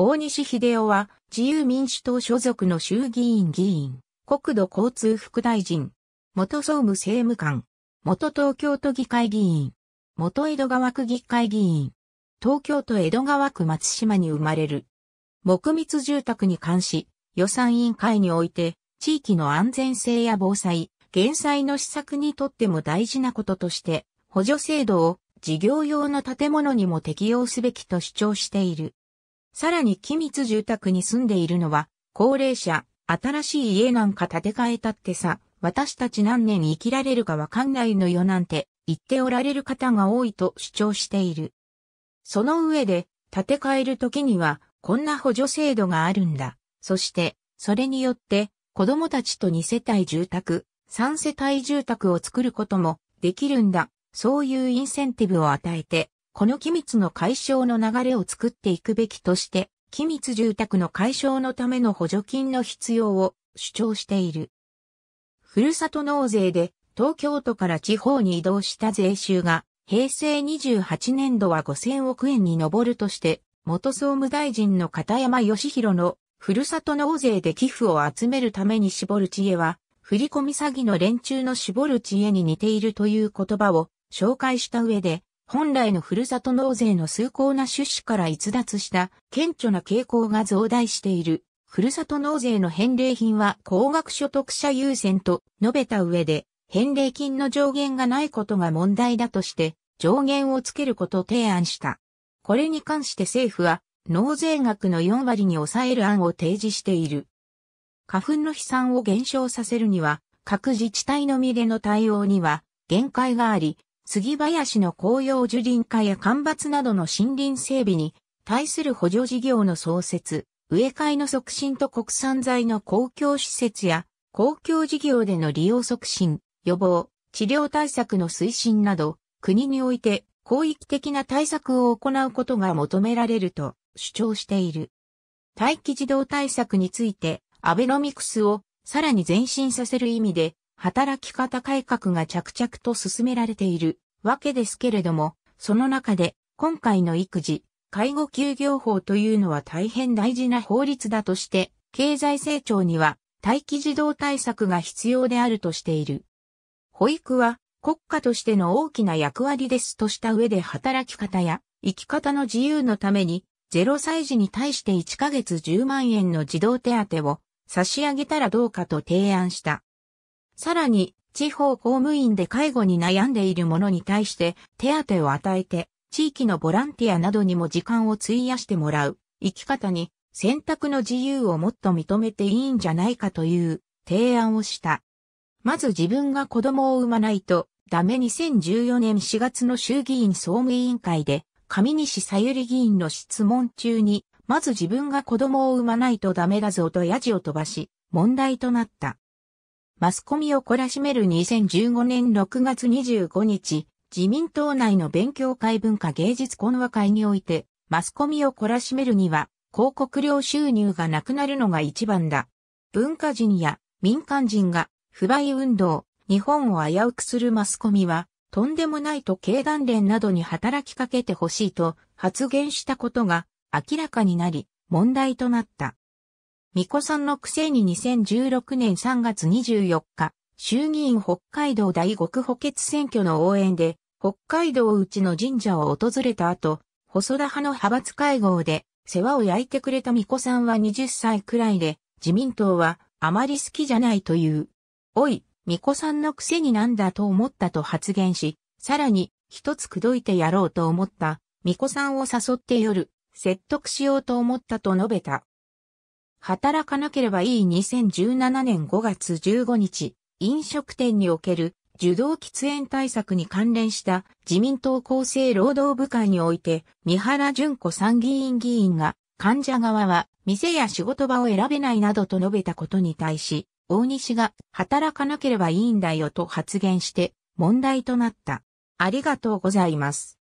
大西秀夫は自由民主党所属の衆議院議員、国土交通副大臣、元総務政務官、元東京都議会議員、元江戸川区議会議員、東京都江戸川区松島に生まれる。木密住宅に関し、予算委員会において、地域の安全性や防災、減災の施策にとっても大事なこととして、補助制度を事業用の建物にも適用すべきと主張している。さらに機密住宅に住んでいるのは、高齢者、新しい家なんか建て替えたってさ、私たち何年生きられるかわかんないのよなんて言っておられる方が多いと主張している。その上で、建て替える時には、こんな補助制度があるんだ。そして、それによって、子供たちと2世帯住宅、3世帯住宅を作ることもできるんだ。そういうインセンティブを与えて、この機密の解消の流れを作っていくべきとして、機密住宅の解消のための補助金の必要を主張している。ふるさと納税で東京都から地方に移動した税収が平成28年度は5000億円に上るとして、元総務大臣の片山義弘のふるさと納税で寄付を集めるために絞る知恵は、振込詐欺の連中の絞る知恵に似ているという言葉を紹介した上で、本来のふるさと納税の崇高な趣旨から逸脱した顕著な傾向が増大している。ふるさと納税の返礼品は高額所得者優先と述べた上で、返礼金の上限がないことが問題だとして、上限をつけることを提案した。これに関して政府は、納税額の4割に抑える案を提示している。花粉の飛散を減少させるには、各自治体のみでの対応には限界があり、杉林の紅葉樹林化や干ばつなどの森林整備に対する補助事業の創設、植え替えの促進と国産材の公共施設や公共事業での利用促進、予防、治療対策の推進など、国において広域的な対策を行うことが求められると主張している。待機児童対策について、アベノミクスをさらに前進させる意味で、働き方改革が着々と進められているわけですけれども、その中で今回の育児、介護休業法というのは大変大事な法律だとして、経済成長には待機児童対策が必要であるとしている。保育は国家としての大きな役割ですとした上で働き方や生き方の自由のために0歳児に対して1ヶ月10万円の児童手当を差し上げたらどうかと提案した。さらに、地方公務員で介護に悩んでいる者に対して手当を与えて、地域のボランティアなどにも時間を費やしてもらう、生き方に選択の自由をもっと認めていいんじゃないかという提案をした。まず自分が子供を産まないと、ダメ2014年4月の衆議院総務委員会で、上西さゆり議員の質問中に、まず自分が子供を産まないとダメだぞとヤジを飛ばし、問題となった。マスコミを懲らしめる2015年6月25日、自民党内の勉強会文化芸術懇話会において、マスコミを懲らしめるには、広告料収入がなくなるのが一番だ。文化人や民間人が不買運動、日本を危うくするマスコミは、とんでもないと経団連などに働きかけてほしいと発言したことが明らかになり、問題となった。巫女さんのくせに2016年3月24日、衆議院北海道第五区補欠選挙の応援で、北海道内の神社を訪れた後、細田派の派閥会合で、世話を焼いてくれた巫女さんは20歳くらいで、自民党はあまり好きじゃないという。おい、巫女さんのくせになんだと思ったと発言し、さらに、一つ口説いてやろうと思った、巫女さんを誘って夜、説得しようと思ったと述べた。働かなければいい2017年5月15日、飲食店における受動喫煙対策に関連した自民党厚生労働部会において、三原淳子参議院議員が、患者側は店や仕事場を選べないなどと述べたことに対し、大西が働かなければいいんだよと発言して問題となった。ありがとうございます。